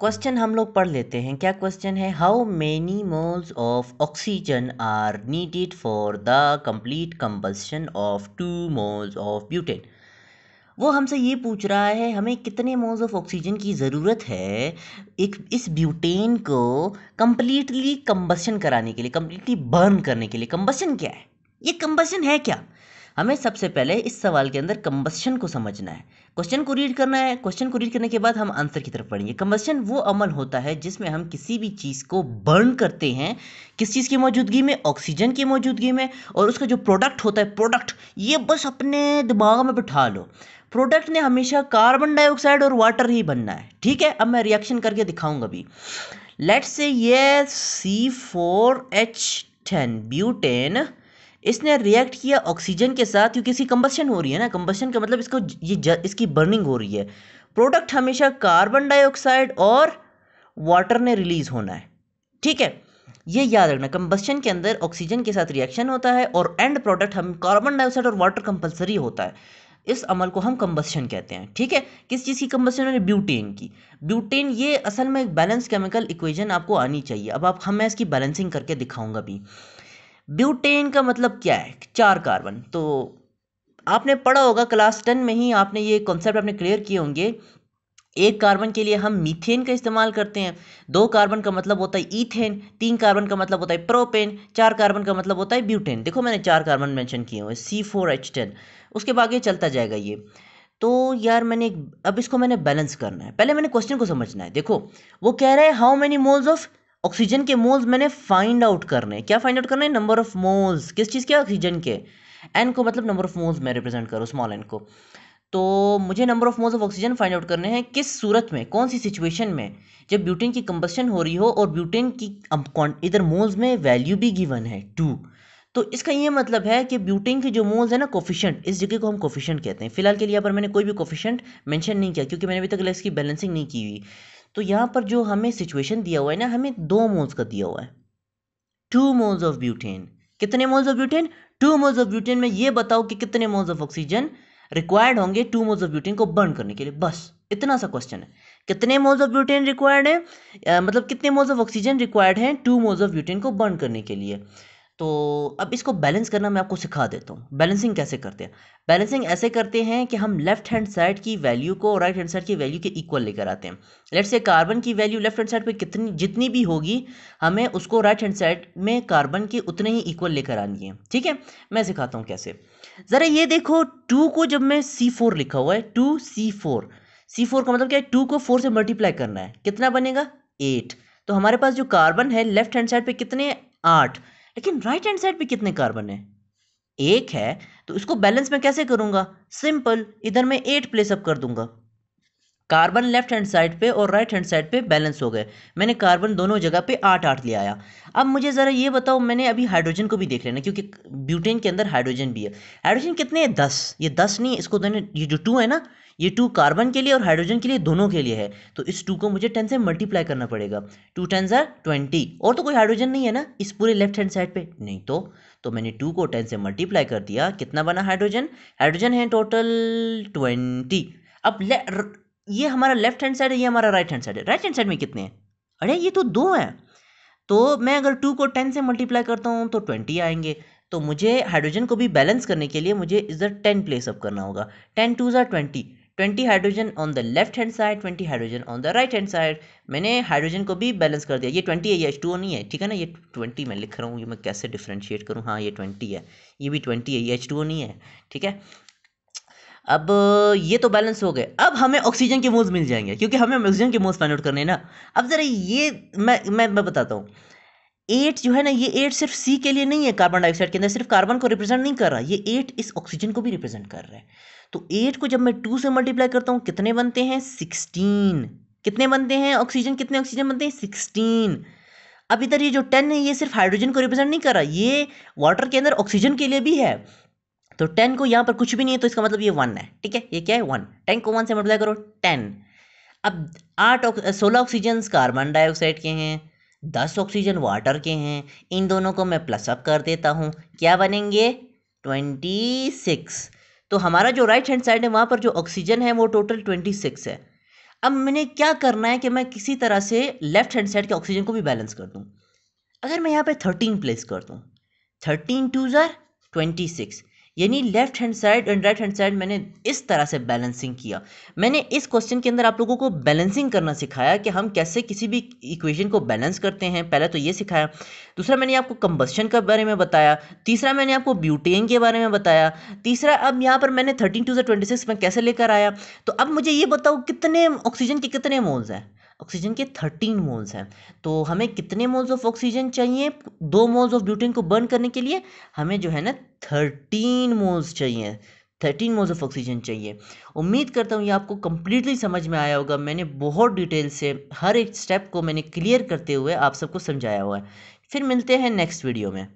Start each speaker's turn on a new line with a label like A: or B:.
A: question हम लोग पढ़ लेते हैं क्या क्वेश्चन है how many moles of oxygen are needed for the complete combustion of two moles of butane वो हमसे ये पूछ रहा है हमें कितने मोल्स ऑफ ऑक्सीजन की ज़रूरत है एक इस ब्यूटेन को कम्प्लीटली कम्बसन कराने के लिए कम्प्लीटली बर्न करने के लिए कम्बसन क्या है ये कम्बसन है क्या हमें सबसे पहले इस सवाल के अंदर कम्बस्शन को समझना है क्वेश्चन को रीड करना है क्वेश्चन को रीड करने के बाद हम आंसर की तरफ पढ़ेंगे कम्बस्शन वो अमल होता है जिसमें हम किसी भी चीज़ को बर्न करते हैं किस चीज़ की मौजूदगी में ऑक्सीजन की मौजूदगी में और उसका जो प्रोडक्ट होता है प्रोडक्ट ये बस अपने दिमाग में बिठा लो प्रोडक्ट ने हमेशा कार्बन डाइऑक्साइड और वाटर ही बनना है ठीक है अब मैं रिएक्शन करके दिखाऊंगा अभी लेट्स से ये C four H ten butane इसने रिएक्ट किया ऑक्सीजन के साथ क्योंकि इसकी कंबस्शन हो रही है ना कंबस्शन का मतलब इसको ये ज, इसकी बर्निंग हो रही है प्रोडक्ट हमेशा कार्बन डाइऑक्साइड और वाटर ने रिलीज होना है ठीक है ये याद रखना कंबस्शन के अंदर ऑक्सीजन के साथ रिएक्शन होता है और एंड प्रोडक्ट हम कार्बन डाइऑक्साइड और वाटर कंपलसरी होता है इस अमल को हम कंबस्शन कहते हैं ठीक है किस चीज़ की कंबस्शन है ब्यूटेन की ब्यूटेन ये असल में एक बैलेंस केमिकल इक्वेशन आपको आनी चाहिए अब आप हम मैं इसकी बैलेंसिंग करके दिखाऊंगा भी ब्यूटेन का मतलब क्या है चार कार्बन तो आपने पढ़ा होगा क्लास टेन में ही आपने ये कॉन्सेप्ट आपने क्लियर किए होंगे एक कार्बन के लिए हम मीथेन का इस्तेमाल करते हैं दो कार्बन का मतलब होता है ईथेन तीन कार्बन का मतलब होता है प्रोपेन चार कार्बन का मतलब होता है ब्यूटेन देखो मैंने चार कार्बन मेंशन किए हुए सी फोर एच टेन उसके बाद ये चलता जाएगा ये तो यार मैंने अब इसको मैंने बैलेंस करना है पहले मैंने क्वेश्चन को समझना है देखो वो कह रहे हैं how many moles of oxygen के मोल्स मैंने फाइंड आउट करने क्या फाइंड आउट करने नंबर ऑफ मोल्स किस चीज़ के ऑक्सीजन के एन को मतलब नंबर ऑफ मोल्स मैं रिप्रेजेंट करूँ स्मॉल एन को तो मुझे number of moles of oxygen find out करने हैं किस सूरत में कौन सी सिचुएशन में जब ब्यूटेन की कंबस्टन हो रही हो और ब्यूटेन की इधर मोल्स में वैल्यू भी गिवन है टू तो इसका ये मतलब है कि ब्यूटेन के जो मोल्स है ना कोफिशेंट इस जगह को हम कोफिशेंट कहते हैं फिलहाल के लिए यहाँ पर मैंने कोई भी कोफिशेंट मेंशन नहीं किया क्योंकि मैंने अभी तक इसकी बैलेंसिंग नहीं की हुई तो यहाँ पर जो हमें सिचुएशन दिया हुआ है ना हमें दो मोल्स का दिया हुआ है टू मोल्स ऑफ ब्यूटेन कितने moles of butane two moles of butane में ये बताओ कि कितने मोल्स ऑफ ऑक्सीजन रिक्वायर्ड होंगे टू मोल्स ऑफ ब्यूटेन को बर्न करने के लिए बस इतना सा क्वेश्चन है कितने मोल्स ऑफ ब्यूटेन रिक्वायर्ड है मतलब कितने मोल्स ऑफ ऑक्सीजन रिक्वायर्ड है टू मोल्स ऑफ ब्यूटेन को बर्न करने के लिए तो अब इसको बैलेंस करना मैं आपको सिखा देता हूँ बैलेंसिंग कैसे करते हैं बैलेंसिंग ऐसे करते हैं कि हम लेफ्ट हैंड साइड की वैल्यू को और राइट हैंड साइड की वैल्यू के इक्वल लेकर आते हैं लेट्स से कार्बन की वैल्यू लेफ्ट हैंड साइड पे कितनी जितनी भी होगी हमें उसको राइट हैंड साइड में कार्बन के उतने ही इक्वल लेकर आनी है ठीक है मैं सिखाता हूँ कैसे ज़रा ये देखो टू को जब मैं सी फोर लिखा हुआ है two C four C four का मतलब क्या है टू को फोर से मल्टीप्लाई करना है कितना बनेगा एट तो हमारे पास जो कार्बन है लेफ्ट हैंड साइड पे कितने आठ लेकिन राइट हैंड साइड पे कितने कार्बन है एक है तो इसको बैलेंस में कैसे करूंगा सिंपल इधर मैं एट प्लेसअप कर दूंगा कार्बन लेफ्ट हैंड साइड पे और राइट हैंड साइड पे बैलेंस हो गए मैंने कार्बन दोनों जगह पे आठ आठ ले आया अब मुझे ज़रा ये बताओ मैंने अभी हाइड्रोजन को भी देख लेना क्योंकि ब्यूटेन के अंदर हाइड्रोजन भी है हाइड्रोजन कितने हैं दस ये दस नहीं इसको देने तो ये जो टू है ना ये टू कार्बन के लिए और हाइड्रोजन के लिए दोनों के लिए है तो इस टू को मुझे टेन से मल्टीप्लाई करना पड़ेगा टू टेन जर ट्वेंटी और तो कोई हाइड्रोजन नहीं है ना इस पूरे लेफ्ट हैंड साइड पे नहीं तो तो मैंने टू को टेन से मल्टीप्लाई कर दिया कितना बना हाइड्रोजन हाइड्रोजन है टोटल ट्वेंटी अब ले, र, ये हमारा लेफ्ट हैंड साइड है ये हमारा राइट हैंड साइड है राइट हैंड साइड में कितने हैं अरे ये तो दो हैं तो मैं अगर टू को टेन से मल्टीप्लाई करता हूँ तो ट्वेंटी आएंगे तो मुझे हाइड्रोजन को भी बैलेंस करने के लिए मुझे इधर टेन प्लेसअप करना होगा टेन टू जर twenty 20 hydrogen on the left hand side 20 hydrogen on the right hand side मैंने हाइड्रोजन को भी बैलेंस कर दिया ये 20 है ये एच टू नहीं है ठीक है ना ये 20 मैं लिख रहा हूँ ये मैं कैसे डिफ्रेंशिएट करूँ हाँ ये 20 है ये भी 20 है ये एच टू नहीं है ठीक है अब ये तो बैलेंस हो गए अब हमें ऑक्सीजन के मोल्स मिल जाएंगे क्योंकि हमें ऑक्सीजन के मोल्स फाइंड आउट करने ना अब ज़रा ये मैं मैं मैं बताता हूँ एट जो है ना ये एट सिर्फ सी के लिए नहीं है कार्बन डाइऑक्साइड के अंदर सिर्फ कार्बन को रिप्रेजेंट नहीं कर रहा ये एट इस ऑक्सीजन को भी रिप्रेजेंट कर रहा है तो एट को जब मैं टू से मल्टीप्लाई करता हूँ कितने बनते हैं सिक्सटीन कितने बनते हैं ऑक्सीजन कितने ऑक्सीजन बनते हैं सिक्सटीन अब इधर ये जो टेन है ये सिर्फ हाइड्रोजन को रिप्रेजेंट नहीं कर रहा ये वाटर के अंदर ऑक्सीजन के लिए भी है तो टेन को यहाँ पर कुछ भी नहीं है तो इसका मतलब ये वन है ठीक है ये क्या है वन टेन को वन से मल्टीप्लाई करो टेन अब आठ सोलह ऑक्सीजन कार्बन डाइऑक्साइड के हैं दस ऑक्सीजन वाटर के हैं इन दोनों को मैं प्लस अप कर देता हूँ क्या बनेंगे ट्वेंटी सिक्स तो हमारा जो राइट हैंड साइड है वहाँ पर जो ऑक्सीजन है वो टोटल ट्वेंटी सिक्स है अब मैंने क्या करना है कि मैं किसी तरह से लेफ्ट हैंड साइड के ऑक्सीजन को भी बैलेंस कर दूँ अगर मैं यहाँ पर थर्टीन प्लेस कर दूँ थर्टीन टू ज़र ट्वेंटी सिक्स यानी left hand side and right hand side मैंने इस तरह से बैलेंसिंग किया मैंने इस क्वेश्चन के अंदर आप लोगों को बैलेंसिंग करना सिखाया कि हम कैसे किसी भी इक्वेशन को बैलेंस करते हैं पहले तो ये सिखाया दूसरा मैंने आपको कंबस्शन के बारे में बताया तीसरा मैंने आपको ब्यूटेन के बारे में बताया तीसरा अब यहाँ पर मैंने थर्टीन टू से ट्वेंटी सिक्स में कैसे लेकर आया तो अब मुझे ये बताओ कितने ऑक्सीजन के कितने मोल्स हैं ऑक्सीजन के थर्टीन मोल्स हैं तो हमें कितने मोल्स ऑफ ऑक्सीजन चाहिए दो मोल्स ऑफ ब्यूटेन को बर्न करने के लिए हमें जो है ना थर्टीन मोल्स चाहिए थर्टीन मोल्स ऑफ ऑक्सीजन चाहिए उम्मीद करता हूँ ये आपको कम्प्लीटली समझ में आया होगा मैंने बहुत डिटेल से हर एक स्टेप को मैंने क्लियर करते हुए आप सबको समझाया हुआ है फिर मिलते हैं नेक्स्ट वीडियो में